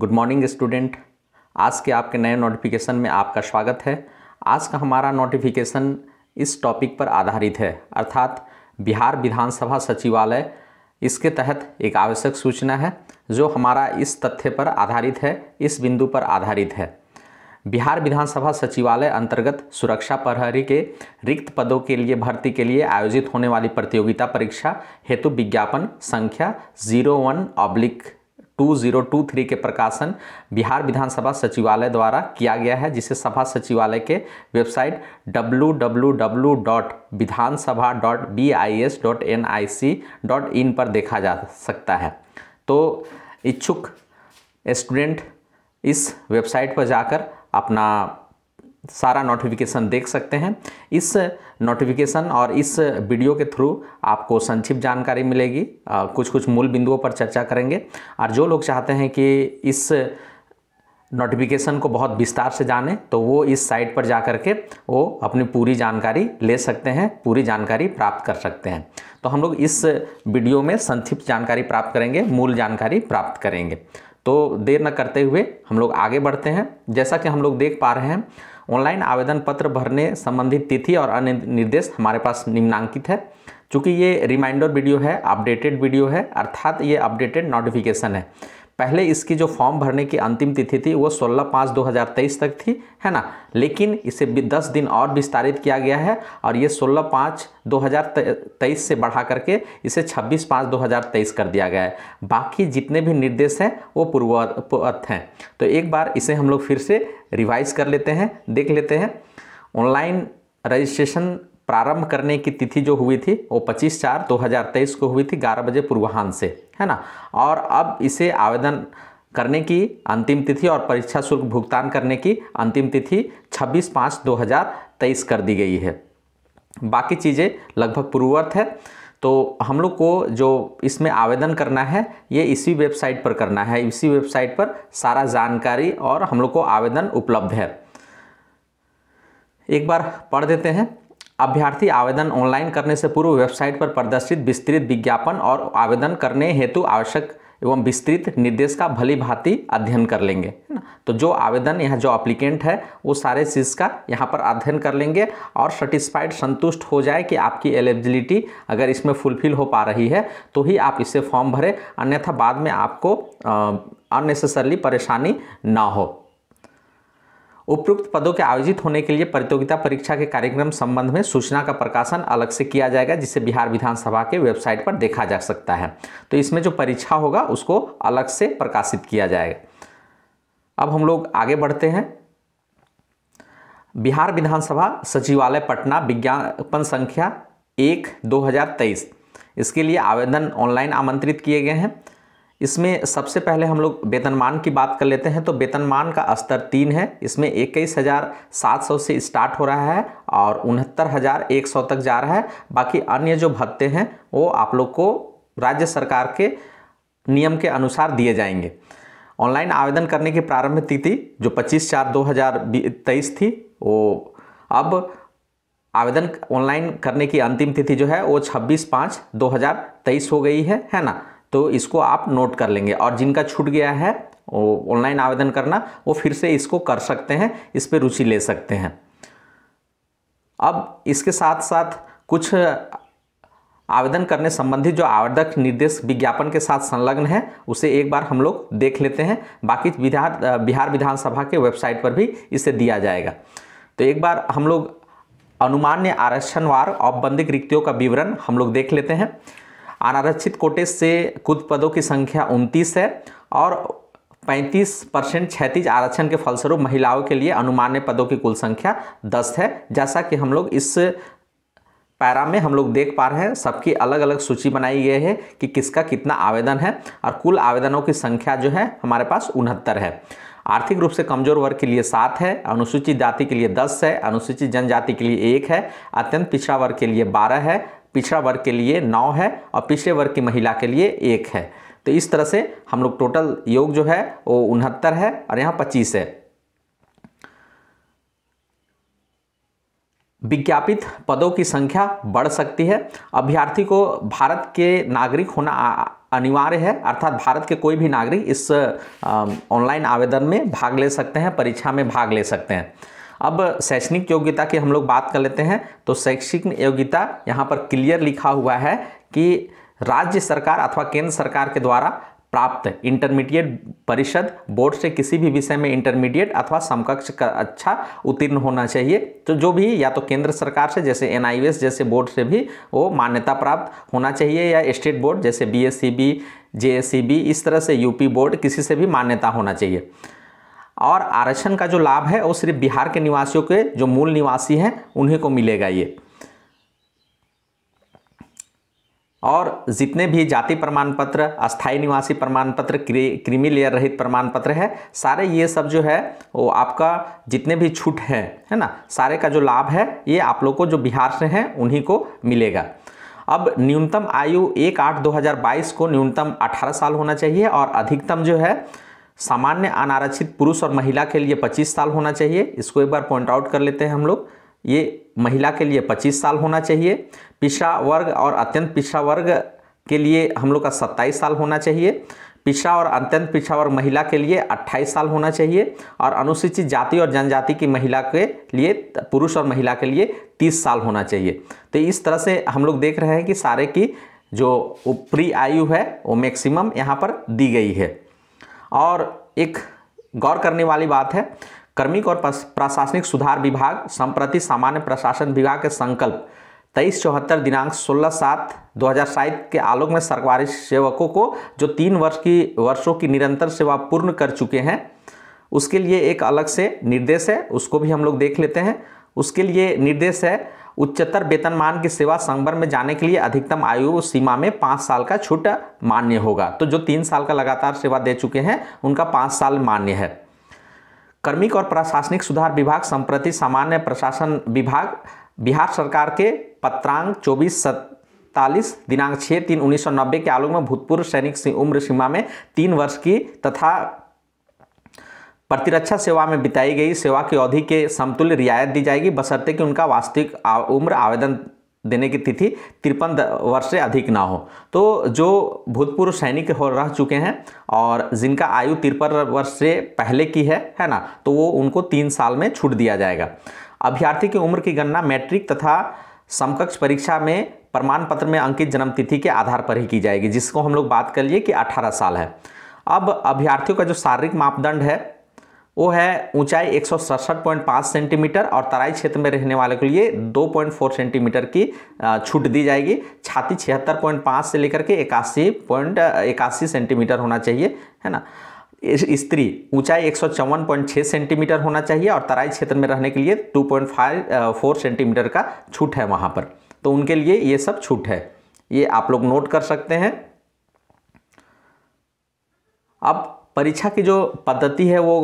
good morning student आज के आपके नए नोटिफिकेशन में आपका स्वागत है आज का हमारा नोटिफिकेशन इस टॉपिक पर आधारित है अर्थात बिहार विधानसभा सचिवालय इसके तहत एक आवश्यक सूचना है जो हमारा इस तथ्य पर आधारित है इस बिंदु पर आधारित है बिहार विधानसभा सचिवालय अंतर्गत सुरक्षा प्रहरी के रिक्त पदों के लिए भर्ती के लिए आयोजित होने वाली प्रतियोगिता परीक्षा हेतु विज्ञापन संख्या जीरो वन ऑब्लिक 2023 के प्रकाशन बिहार विधानसभा सचिवालय द्वारा किया गया है जिसे सभा सचिवालय के वेबसाइट www.विधानसभा.bis.nic.in पर देखा जा सकता है तो इच्छुक स्टूडेंट इस वेबसाइट पर जाकर अपना सारा नोटिफिकेशन देख सकते हैं इस नोटिफिकेशन और इस वीडियो के थ्रू आपको संक्षिप्त जानकारी मिलेगी आ, कुछ कुछ मूल बिंदुओं पर चर्चा करेंगे और जो लोग चाहते हैं कि इस नोटिफिकेशन को बहुत विस्तार से जाने तो वो इस साइट पर जा करके के वो अपनी पूरी जानकारी ले सकते हैं पूरी जानकारी प्राप्त कर सकते हैं तो हम लोग इस वीडियो में संक्षिप्त जानकारी प्राप्त करेंगे मूल जानकारी प्राप्त करेंगे तो देर न करते हुए हम लोग आगे बढ़ते हैं जैसा कि हम लोग देख पा रहे हैं ऑनलाइन आवेदन पत्र भरने संबंधित तिथि और अन्य निर्देश हमारे पास निम्नांकित है चूँकि ये रिमाइंडर वीडियो है अपडेटेड वीडियो है अर्थात ये अपडेटेड नोटिफिकेशन है पहले इसकी जो फॉर्म भरने की अंतिम तिथि थी वो 16 पाँच 2023 तक थी है ना लेकिन इसे 10 दिन और विस्तारित किया गया है और ये 16 पाँच 2023 से बढ़ा करके इसे 26 पाँच 2023 कर दिया गया है बाकी जितने भी निर्देश हैं वो पूर्ववत हैं तो एक बार इसे हम लोग फिर से रिवाइज कर लेते हैं देख लेते हैं ऑनलाइन रजिस्ट्रेशन प्रारंभ करने की तिथि जो हुई थी वो 25 चार 2023 को हुई थी ग्यारह बजे पूर्वाहन से है ना और अब इसे आवेदन करने की अंतिम तिथि और परीक्षा शुल्क भुगतान करने की अंतिम तिथि 26 पाँच 2023 कर दी गई है बाकी चीज़ें लगभग पूर्ववत है तो हम लोग को जो इसमें आवेदन करना है ये इसी वेबसाइट पर करना है इसी वेबसाइट पर सारा जानकारी और हम लोग को आवेदन उपलब्ध है एक बार पढ़ देते हैं अभ्यर्थी आवेदन ऑनलाइन करने से पूर्व वेबसाइट पर प्रदर्शित विस्तृत विज्ञापन और आवेदन करने हेतु आवश्यक एवं विस्तृत निर्देश का भली भांति अध्ययन कर लेंगे है ना तो जो आवेदन यहाँ जो अप्लीकेंट है वो सारे चीज़ का यहाँ पर अध्ययन कर लेंगे और सेटिस्फाइड संतुष्ट हो जाए कि आपकी एलिजिबिलिटी अगर इसमें फुलफिल हो पा रही है तो ही आप इसे फॉर्म भरें अन्यथा बाद में आपको अननेसेसरली परेशानी ना हो उपयुक्त पदों के आयोजित होने के लिए प्रतियोगिता परीक्षा के कार्यक्रम संबंध में सूचना का प्रकाशन अलग से किया जाएगा जिसे बिहार विधानसभा के वेबसाइट पर देखा जा सकता है तो इसमें जो परीक्षा होगा उसको अलग से प्रकाशित किया जाएगा अब हम लोग आगे बढ़ते हैं बिहार विधानसभा सचिवालय पटना विज्ञापन संख्या एक दो इसके लिए आवेदन ऑनलाइन आमंत्रित किए गए हैं इसमें सबसे पहले हम लोग वेतनमान की बात कर लेते हैं तो वेतनमान का स्तर तीन है इसमें इक्कीस हज़ार सात सौ से स्टार्ट हो रहा है और उनहत्तर हज़ार एक सौ तक जा रहा है बाकी अन्य जो भत्ते हैं वो आप लोग को राज्य सरकार के नियम के अनुसार दिए जाएंगे ऑनलाइन आवेदन करने की प्रारंभ तिथि जो पच्चीस चार तेईस थी वो अब आवेदन ऑनलाइन करने की अंतिम तिथि जो है वो छब्बीस पाँच तेईस हो गई है है ना तो इसको आप नोट कर लेंगे और जिनका छूट गया है वो ऑनलाइन आवेदन करना वो फिर से इसको कर सकते हैं इस पर रुचि ले सकते हैं अब इसके साथ साथ कुछ आवेदन करने संबंधी जो आवेदक निर्देश विज्ञापन के साथ संलग्न है उसे एक बार हम लोग देख लेते हैं बाकी विधान बिहार विधानसभा के वेबसाइट पर भी इसे दिया जाएगा तो एक बार हम लोग अनुमान्य आरक्षणवार औपबंधिक रिक्तियों का विवरण हम लोग देख लेते हैं अनारक्षित कोटे से कुद पदों की संख्या उनतीस है और 35 परसेंट क्षतिज आरक्षण के फलस्वरूप महिलाओं के लिए अनुमान्य पदों की कुल संख्या 10 है जैसा कि हम लोग इस पैरा में हम लोग देख पा रहे हैं सबकी अलग अलग सूची बनाई गई है कि किसका कितना आवेदन है और कुल आवेदनों की संख्या जो है हमारे पास उनहत्तर है आर्थिक रूप से कमजोर वर्ग के लिए सात है अनुसूचित जाति के लिए दस है अनुसूचित जनजाति के लिए एक है अत्यंत पिछड़ा वर्ग के लिए बारह है पिछड़ा वर्ग के लिए नौ है और पिछड़े वर्ग की महिला के लिए एक है तो इस तरह से हम लोग टोटल योग जो है वो उनहत्तर है और यहाँ पच्चीस है विज्ञापित पदों की संख्या बढ़ सकती है अभ्यर्थी को भारत के नागरिक होना अनिवार्य है अर्थात भारत के कोई भी नागरिक इस ऑनलाइन आवेदन में भाग ले सकते हैं परीक्षा में भाग ले सकते हैं अब शैक्षणिक योग्यता की हम लोग बात कर लेते हैं तो शैक्षणिक योग्यता यहाँ पर क्लियर लिखा हुआ है कि राज्य सरकार अथवा केंद्र सरकार के द्वारा प्राप्त इंटरमीडिएट परिषद बोर्ड से किसी भी विषय में इंटरमीडिएट अथवा समकक्ष का अच्छा उत्तीर्ण होना चाहिए तो जो भी या तो केंद्र सरकार से जैसे एन जैसे बोर्ड से भी वो मान्यता प्राप्त होना चाहिए या स्टेट बोर्ड जैसे बी एस इस तरह से यूपी बोर्ड किसी से भी मान्यता होना चाहिए और आरक्षण का जो लाभ है वो सिर्फ बिहार के निवासियों के जो मूल निवासी हैं उन्हीं को मिलेगा ये और जितने भी जाति प्रमाण पत्र अस्थायी निवासी प्रमाण पत्र क्रीमी लेयर रहित प्रमाण पत्र है सारे ये सब जो है वो आपका जितने भी छूट है है ना सारे का जो लाभ है ये आप लोग को जो बिहार से हैं उन्हीं को मिलेगा अब न्यूनतम आयु एक आठ दो हज़ार बाईस को न्यूनतम अठारह साल होना चाहिए और अधिकतम जो है सामान्य अनारक्षित पुरुष और महिला के लिए 25 साल होना चाहिए इसको एक बार पॉइंट आउट कर लेते हैं हम लोग ये महिला के लिए 25 साल होना चाहिए पिछड़ा वर्ग और अत्यंत पिछड़ा वर्ग के लिए हम लोग का 27 साल होना चाहिए पिछड़ा और अत्यंत पिछड़ा वर्ग महिला के लिए 28 साल होना चाहिए और अनुसूचित जाति और जनजाति की महिला के लिए पुरुष और महिला के लिए तीस साल होना चाहिए तो इस तरह से हम लोग देख रहे हैं कि सारे की जो ऊपरी आयु है वो मैक्सिमम यहाँ पर दी गई है और एक गौर करने वाली बात है कर्मिक और प्रशासनिक सुधार विभाग संप्रति सामान्य प्रशासन विभाग के संकल्प तेईस चौहत्तर दिनांक सोलह सात दो हज़ार के आलोक में सरकारी सेवकों को जो तीन वर्ष की वर्षों की निरंतर सेवा पूर्ण कर चुके हैं उसके लिए एक अलग से निर्देश है उसको भी हम लोग देख लेते हैं उसके लिए निर्देश है उच्चतर वेतनमान की सेवा संवर में जाने के लिए अधिकतम आयु सीमा में पाँच साल का छूट मान्य होगा तो जो तीन साल का लगातार सेवा दे चुके हैं उनका पाँच साल मान्य है कर्मिक और प्रशासनिक सुधार विभाग संप्रति सामान्य प्रशासन विभाग बिहार सरकार के पत्रांग चौबीस सत्तालीस दिनांक छः तीन उन्नीस के आलोक में भूतपूर्व सैनिक उम्र सीमा में तीन वर्ष की तथा प्रतिरक्षा सेवा में बिताई गई सेवा की अवधि के समतुल्य रियायत दी जाएगी बशर्ते कि उनका वास्तविक उम्र आवेदन देने की तिथि तिरपन वर्ष से अधिक ना हो तो जो भूतपूर्व सैनिक हो रह चुके हैं और जिनका आयु तिरपन वर्ष से पहले की है है ना तो वो उनको तीन साल में छूट दिया जाएगा अभ्यर्थी की उम्र की गणना मैट्रिक तथा समकक्ष परीक्षा में प्रमाण पत्र में अंकित जन्म तिथि के आधार पर ही की जाएगी जिसको हम लोग बात कर लिए कि 18 साल है अब अभ्यर्थियों का जो शारीरिक मापदंड है वो है ऊंचाई एक सेंटीमीटर और तराई क्षेत्र में रहने वाले के लिए 2.4 सेंटीमीटर की छूट दी जाएगी छाती छिहत्तर से लेकर के इक्यासी पॉइंट इक्यासी सेंटीमीटर होना चाहिए है ना स्त्री ऊंचाई एक सेंटीमीटर होना चाहिए और तराई क्षेत्र में रहने के लिए टू पॉइंट सेंटीमीटर का छूट है वहाँ पर तो उनके लिए ये सब छूट है ये आप लोग नोट कर सकते हैं अब परीक्षा की जो पद्धति है वो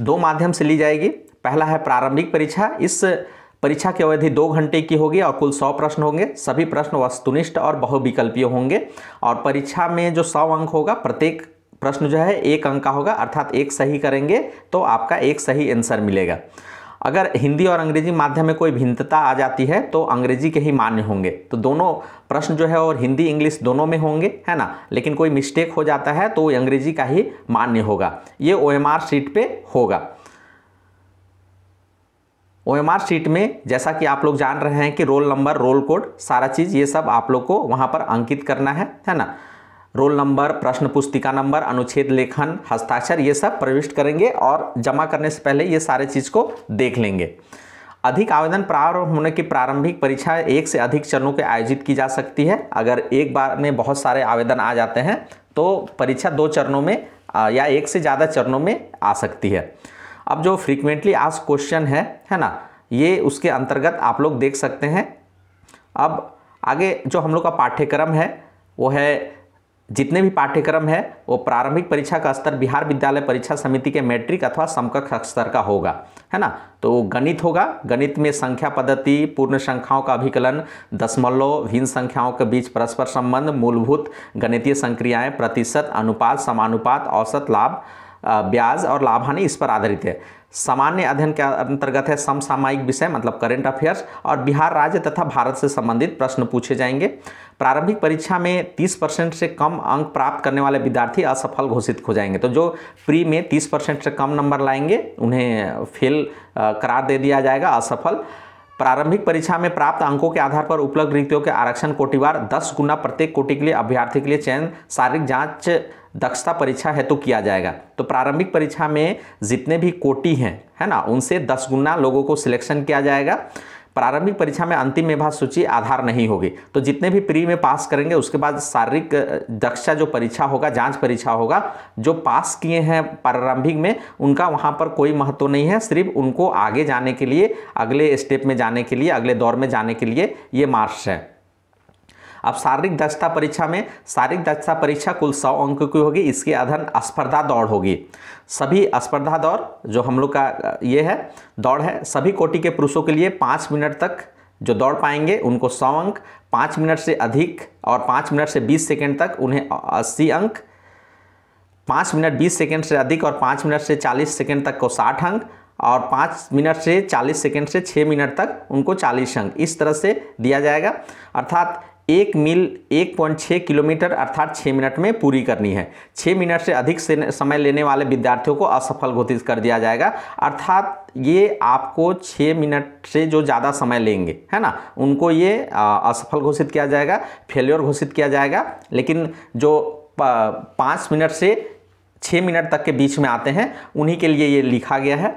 दो माध्यम से ली जाएगी पहला है प्रारंभिक परीक्षा इस परीक्षा की अवधि दो घंटे की होगी और कुल सौ प्रश्न होंगे सभी प्रश्न वस्तुनिष्ठ और बहुविकल्पीय होंगे और परीक्षा में जो सौ अंक होगा प्रत्येक प्रश्न जो है एक अंक का होगा अर्थात एक सही करेंगे तो आपका एक सही आंसर मिलेगा अगर हिंदी और अंग्रेजी माध्यम में कोई भिन्नता आ जाती है तो अंग्रेजी के ही मान्य होंगे तो दोनों प्रश्न जो है और हिंदी इंग्लिश दोनों में होंगे है ना लेकिन कोई मिस्टेक हो जाता है तो अंग्रेजी का ही मान्य होगा ये ओ एम आर सीट पर होगा ओ एम आर सीट में जैसा कि आप लोग जान रहे हैं कि रोल नंबर रोल कोड सारा चीज़ ये सब आप लोग को वहाँ पर अंकित करना है है ना रोल नंबर प्रश्न पुस्तिका नंबर अनुच्छेद लेखन हस्ताक्षर ये सब प्रविष्ट करेंगे और जमा करने से पहले ये सारे चीज़ को देख लेंगे अधिक आवेदन प्रारंभ होने की प्रारंभिक परीक्षा एक से अधिक चरणों के आयोजित की जा सकती है अगर एक बार में बहुत सारे आवेदन आ जाते हैं तो परीक्षा दो चरणों में या एक से ज़्यादा चरणों में आ सकती है अब जो फ्रीक्वेंटली आज क्वेश्चन है है ना ये उसके अंतर्गत आप लोग देख सकते हैं अब आगे जो हम लोग का पाठ्यक्रम है वो है जितने भी पाठ्यक्रम है वो प्रारंभिक परीक्षा का स्तर बिहार विद्यालय परीक्षा समिति के मैट्रिक अथवा समकक्ष स्तर का होगा है ना तो गणित होगा गणित में संख्या पद्धति पूर्ण संख्याओं का अभिकलन दशमलव भिन्न संख्याओं के बीच परस्पर संबंध मूलभूत गणितीय संक्रियाएं प्रतिशत अनुपात समानुपात औसत लाभ ब्याज और लाभानी इस पर आधारित है सामान्य अध्ययन के अंतर्गत है समसामयिक विषय मतलब करेंट अफेयर्स और बिहार राज्य तथा भारत से संबंधित प्रश्न पूछे जाएंगे प्रारंभिक परीक्षा में 30 परसेंट से कम अंक प्राप्त करने वाले विद्यार्थी असफल घोषित हो जाएंगे तो जो प्री में 30 परसेंट से कम नंबर लाएंगे उन्हें फेल करार दे दिया जाएगा असफल प्रारंभिक परीक्षा में प्राप्त अंकों के आधार पर उपलब्ध रिक्तियों के आरक्षण कोटिवार दस गुना प्रत्येक कोटि के लिए अभ्यर्थी के लिए चयन शारीरिक जाँच दक्षता परीक्षा हेतु तो किया जाएगा तो प्रारंभिक परीक्षा में जितने भी कोटि हैं है ना उनसे दस गुना लोगों को सिलेक्शन किया जाएगा प्रारंभिक परीक्षा में अंतिम मेधा सूची आधार नहीं होगी तो जितने भी प्री में पास करेंगे उसके बाद शारीरिक दक्षा जो परीक्षा होगा जांच परीक्षा होगा जो पास किए हैं प्रारंभिक में उनका वहाँ पर कोई महत्व नहीं है सिर्फ उनको आगे जाने के लिए अगले स्टेप में जाने के लिए अगले दौर में जाने के लिए ये मार्क्स है अब शारीरिक दक्षता परीक्षा में शारीरिक दक्षता परीक्षा कुल सौ अंक की होगी इसके अधन स्पर्धा दौड़ होगी सभी स्पर्धा दौड़ जो हम लोग का ये है दौड़ है सभी कोटि के पुरुषों के लिए पाँच मिनट तक जो दौड़ पाएंगे उनको सौ अंक पाँच मिनट से अधिक और पाँच मिनट से बीस सेकेंड तक उन्हें अस्सी अंक पाँच मिनट बीस सेकेंड से अधिक और पाँच मिनट से चालीस सेकेंड तक को साठ अंक और पाँच मिनट से चालीस सेकेंड से छः मिनट तक उनको चालीस अंक इस तरह से दिया जाएगा अर्थात एक मील 1.6 किलोमीटर अर्थात 6 मिनट में पूरी करनी है 6 मिनट से अधिक से समय लेने वाले विद्यार्थियों को असफल घोषित कर दिया जाएगा अर्थात ये आपको 6 मिनट से जो ज़्यादा समय लेंगे है ना उनको ये असफल घोषित किया जाएगा फेल्योर घोषित किया जाएगा लेकिन जो पाँच मिनट से छः मिनट तक के बीच में आते हैं उन्हीं के लिए ये लिखा गया है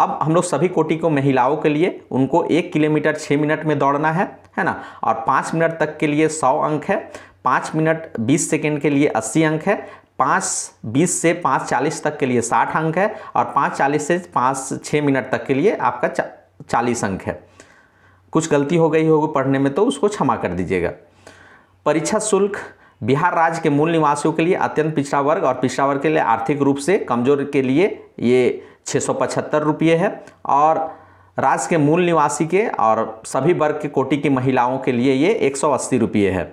अब हम लोग सभी कोटि को महिलाओं के लिए उनको एक किलोमीटर छः मिनट में दौड़ना है है ना और पाँच मिनट तक के लिए सौ अंक है पाँच मिनट बीस सेकेंड के लिए अस्सी अंक है पाँच बीस से पाँच चालीस तक के लिए साठ अंक है और पाँच चालीस से पाँच छः मिनट तक के लिए आपका चा, चालीस अंक है कुछ गलती हो गई होगी पढ़ने में तो उसको क्षमा कर दीजिएगा परीक्षा शुल्क बिहार राज्य के मूल निवासियों के लिए अत्यंत पिछड़ा वर्ग और पिछड़ा वर्ग के लिए आर्थिक रूप से कमजोर के लिए ये छः सौ पचहत्तर रुपये है और राज्य के मूल निवासी के और सभी वर्ग के कोटि की महिलाओं के लिए ये एक सौ अस्सी रुपये है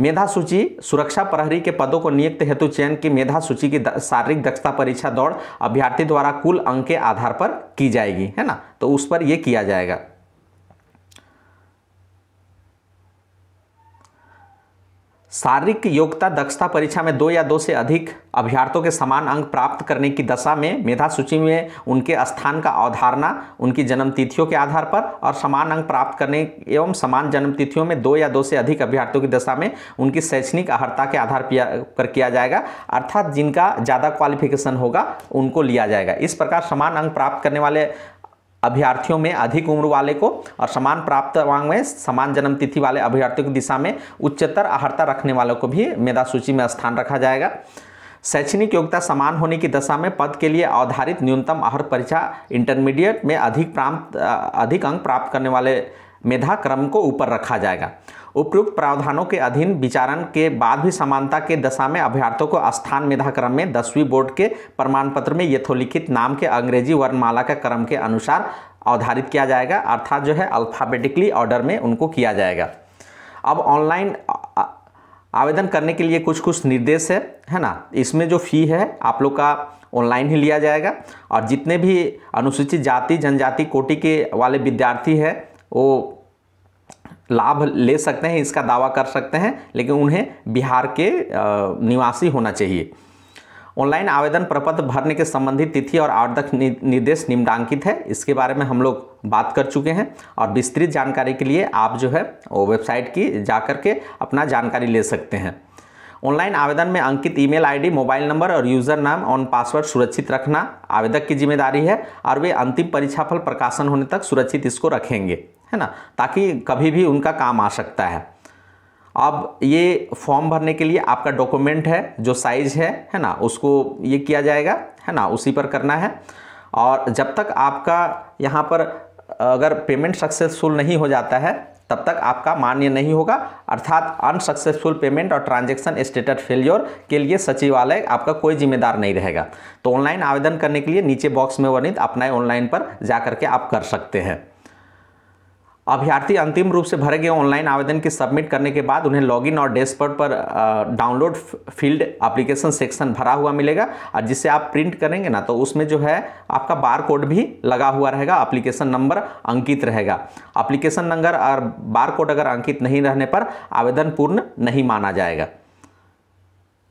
मेधा सूची सुरक्षा प्रहरी के पदों को नियुक्त हेतु चयन की मेधा सूची की शारीरिक दक्षता परीक्षा दौड़ अभ्यर्थी द्वारा कुल अंक के आधार पर की जाएगी है ना तो उस पर यह किया जाएगा शारीरिक योग्यता दक्षता परीक्षा में दो या दो से अधिक अभ्यर्थियों के समान अंक प्राप्त करने की दशा में मेधा सूची में उनके स्थान का अवधारणा उनकी जन्म तिथियों के आधार पर और समान अंक प्राप्त करने एवं समान जन्म तिथियों में दो या दो से अधिक अभ्यर्थियों की दशा में उनकी शैक्षणिक अहर्ता के आधार पर किया जाएगा अर्थात जिनका ज़्यादा क्वालिफिकेशन होगा उनको लिया जाएगा इस प्रकार समान अंक प्राप्त करने वाले अभ्यर्थियों में अधिक उम्र वाले को और समान प्राप्त वांग में समान जन्म तिथि वाले अभ्यर्थियों की दिशा में उच्चतर अहर्ता रखने वालों को भी मेधा सूची में स्थान रखा जाएगा शैक्षणिक योग्यता समान होने की दशा में पद के लिए आधारित न्यूनतम आहर परीक्षा इंटरमीडिएट में अधिक प्राप्त अधिक अंक प्राप्त करने वाले मेधा क्रम को ऊपर रखा जाएगा उपयुक्त प्रावधानों के अधीन विचारण के बाद भी समानता के दशा में अभ्यर्थियों को स्थान मेधाक्रम में दसवीं बोर्ड के प्रमाण पत्र में यथोलिखित नाम के अंग्रेजी वर्णमाला के क्रम के अनुसार आधारित किया जाएगा अर्थात जो है अल्फ़ाबेटिकली ऑर्डर में उनको किया जाएगा अब ऑनलाइन आवेदन करने के लिए कुछ कुछ निर्देश है है ना इसमें जो फ़ी है आप लोग का ऑनलाइन ही लिया जाएगा और जितने भी अनुसूचित जाति जनजाति कोटि के वाले विद्यार्थी हैं वो लाभ ले सकते हैं इसका दावा कर सकते हैं लेकिन उन्हें बिहार के निवासी होना चाहिए ऑनलाइन आवेदन प्रपत्र भरने के संबंधित तिथि और आवर्धक निर्देश निम्नांकित है इसके बारे में हम लोग बात कर चुके हैं और विस्तृत जानकारी के लिए आप जो है वो वेबसाइट की जा के अपना जानकारी ले सकते हैं ऑनलाइन आवेदन में अंकित ईमेल आईडी, मोबाइल नंबर और यूजर नाम ऑन पासवर्ड सुरक्षित रखना आवेदक की जिम्मेदारी है और वे अंतिम परीक्षाफल प्रकाशन होने तक सुरक्षित इसको रखेंगे है ना ताकि कभी भी उनका काम आ सकता है अब ये फॉर्म भरने के लिए आपका डॉक्यूमेंट है जो साइज है है ना उसको ये किया जाएगा है ना उसी पर करना है और जब तक आपका यहाँ पर अगर पेमेंट सक्सेसफुल नहीं हो जाता है तब तक आपका मान्य नहीं होगा अर्थात अनसक्सेसफुल पेमेंट और ट्रांजैक्शन स्टेटस फेल्योर के लिए सचिवालय आपका कोई जिम्मेदार नहीं रहेगा तो ऑनलाइन आवेदन करने के लिए नीचे बॉक्स में वर्णित अपनाए ऑनलाइन पर जा करके आप कर सकते हैं अभ्यर्थी अंतिम रूप से भरे गए ऑनलाइन आवेदन की सबमिट करने के बाद उन्हें लॉगिन और डैशबोर्ड पर डाउनलोड फील्ड एप्लीकेशन सेक्शन भरा हुआ मिलेगा और जिसे आप प्रिंट करेंगे ना तो उसमें जो है आपका बार कोड भी लगा हुआ रहेगा एप्लीकेशन नंबर अंकित रहेगा एप्लीकेशन नंबर और बार कोड अगर अंकित नहीं रहने पर आवेदन पूर्ण नहीं माना जाएगा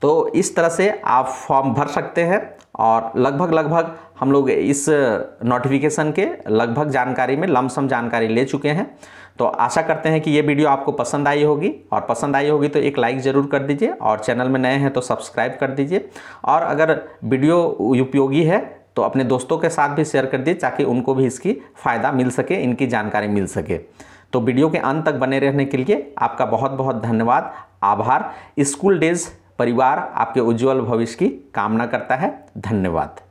तो इस तरह से आप फॉर्म भर सकते हैं और लगभग लगभग हम लोग इस नोटिफिकेशन के लगभग जानकारी में लमसम जानकारी ले चुके हैं तो आशा करते हैं कि ये वीडियो आपको पसंद आई होगी और पसंद आई होगी तो एक लाइक ज़रूर कर दीजिए और चैनल में नए हैं तो सब्सक्राइब कर दीजिए और अगर वीडियो उपयोगी है तो अपने दोस्तों के साथ भी शेयर कर दीजिए ताकि उनको भी इसकी फ़ायदा मिल सके इनकी जानकारी मिल सके तो वीडियो के अंत तक बने रहने के लिए आपका बहुत बहुत धन्यवाद आभार स्कूल डेज़ परिवार आपके उज्जवल भविष्य की कामना करता है धन्यवाद